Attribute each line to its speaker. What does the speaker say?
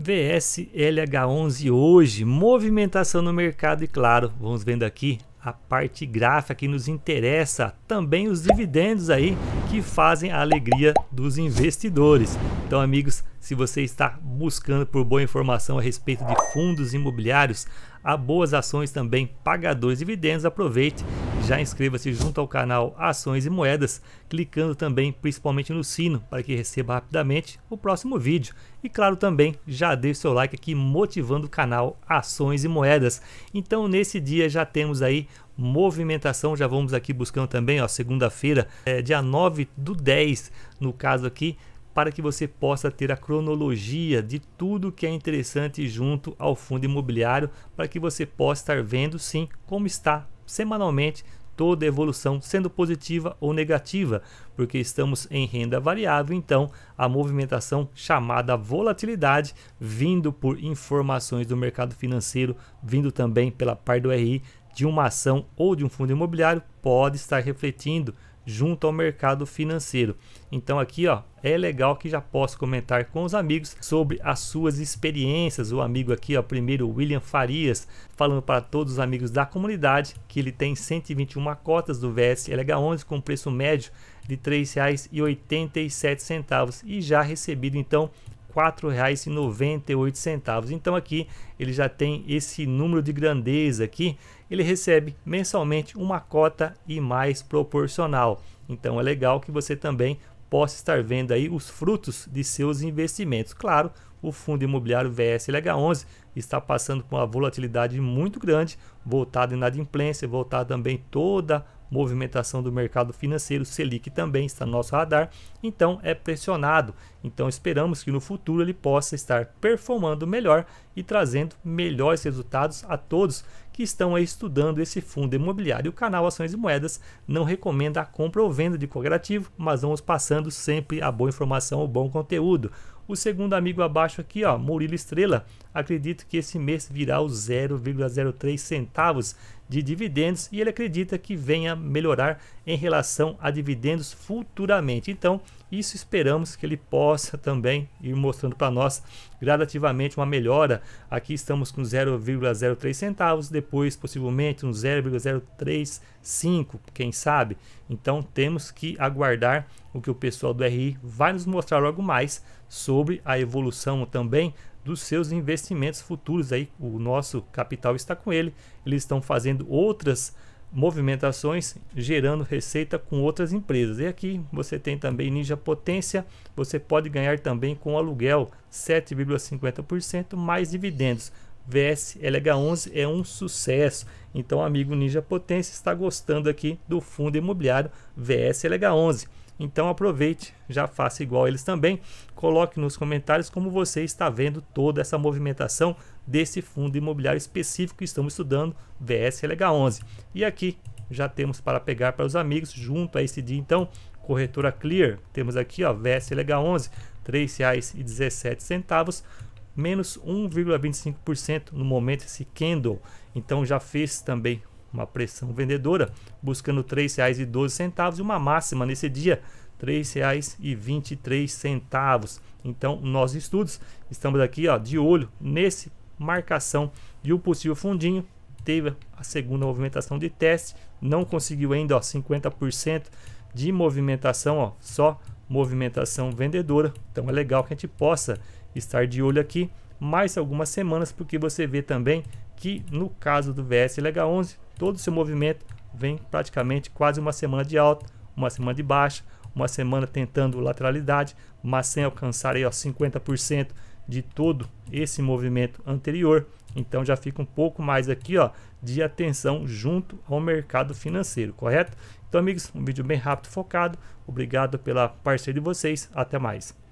Speaker 1: VSLH11 hoje, movimentação no mercado e claro, vamos vendo aqui a parte gráfica que nos interessa, também os dividendos aí que fazem a alegria dos investidores. Então, amigos, se você está buscando por boa informação a respeito de fundos imobiliários, há boas ações também, pagadores de dividendos, aproveite já inscreva-se junto ao canal Ações e Moedas, clicando também principalmente no sino para que receba rapidamente o próximo vídeo. E claro também, já deixe seu like aqui motivando o canal Ações e Moedas. Então nesse dia já temos aí movimentação, já vamos aqui buscando também, ó, segunda-feira, é, dia 9 do 10, no caso aqui, para que você possa ter a cronologia de tudo que é interessante junto ao fundo imobiliário, para que você possa estar vendo sim como está semanalmente toda evolução, sendo positiva ou negativa, porque estamos em renda variável, então a movimentação chamada volatilidade, vindo por informações do mercado financeiro, vindo também pela par do RI de uma ação ou de um fundo imobiliário, pode estar refletindo junto ao mercado financeiro. Então aqui ó, é legal que já posso comentar com os amigos sobre as suas experiências. O amigo aqui, ó, primeiro William Farias, falando para todos os amigos da comunidade que ele tem 121 cotas do VSLH11 com preço médio de R$ 3,87 e já recebido então 4,98. Então aqui ele já tem esse número de grandeza aqui, ele recebe mensalmente uma cota e mais proporcional. Então é legal que você também possa estar vendo aí os frutos de seus investimentos. Claro, o fundo imobiliário VSLH11 está passando com uma volatilidade muito grande, voltado em inadimplência, voltado também toda movimentação do mercado financeiro, Selic também está no nosso radar, então é pressionado. Então esperamos que no futuro ele possa estar performando melhor e trazendo melhores resultados a todos que estão aí estudando esse fundo imobiliário. O canal Ações e Moedas não recomenda a compra ou venda de qualquer ativo, mas vamos passando sempre a boa informação, o bom conteúdo. O segundo amigo abaixo aqui, ó, Murilo Estrela, acredito que esse mês virá os 0,03 centavos de dividendos e ele acredita que venha melhorar em relação a dividendos futuramente. Então, isso esperamos que ele possa também ir mostrando para nós gradativamente uma melhora. Aqui estamos com 0,03 centavos, depois possivelmente um 0,035, quem sabe. Então temos que aguardar o que o pessoal do RI vai nos mostrar logo mais sobre a evolução também dos seus investimentos futuros aí. O nosso capital está com ele. Eles estão fazendo outras movimentações gerando receita com outras empresas. E aqui você tem também Ninja Potência, você pode ganhar também com aluguel 7,50% mais dividendos. VS LH11 é um sucesso. Então, amigo Ninja Potência está gostando aqui do fundo imobiliário VS LH11. Então aproveite, já faça igual eles também. Coloque nos comentários como você está vendo toda essa movimentação desse fundo imobiliário específico que estamos estudando, VSLH11. E aqui já temos para pegar para os amigos, junto a esse dia então, corretora Clear, temos aqui ó, VSLH11, R$ 3,17 menos 1,25% no momento esse candle. Então já fez também uma pressão vendedora, buscando R$ 3,12 e uma máxima nesse dia, R$ 3,23. Então, nós estudos estamos aqui ó, de olho nesse marcação de um possível fundinho. Teve a segunda movimentação de teste, não conseguiu ainda ó, 50% de movimentação, ó, só movimentação vendedora. Então é legal que a gente possa estar de olho aqui mais algumas semanas, porque você vê também que no caso do vs Lega 11 todo esse movimento vem praticamente quase uma semana de alta, uma semana de baixa, uma semana tentando lateralidade, mas sem alcançar aí, ó, 50% de todo esse movimento anterior. Então já fica um pouco mais aqui ó, de atenção junto ao mercado financeiro, correto? Então, amigos, um vídeo bem rápido, focado. Obrigado pela parceria de vocês. Até mais.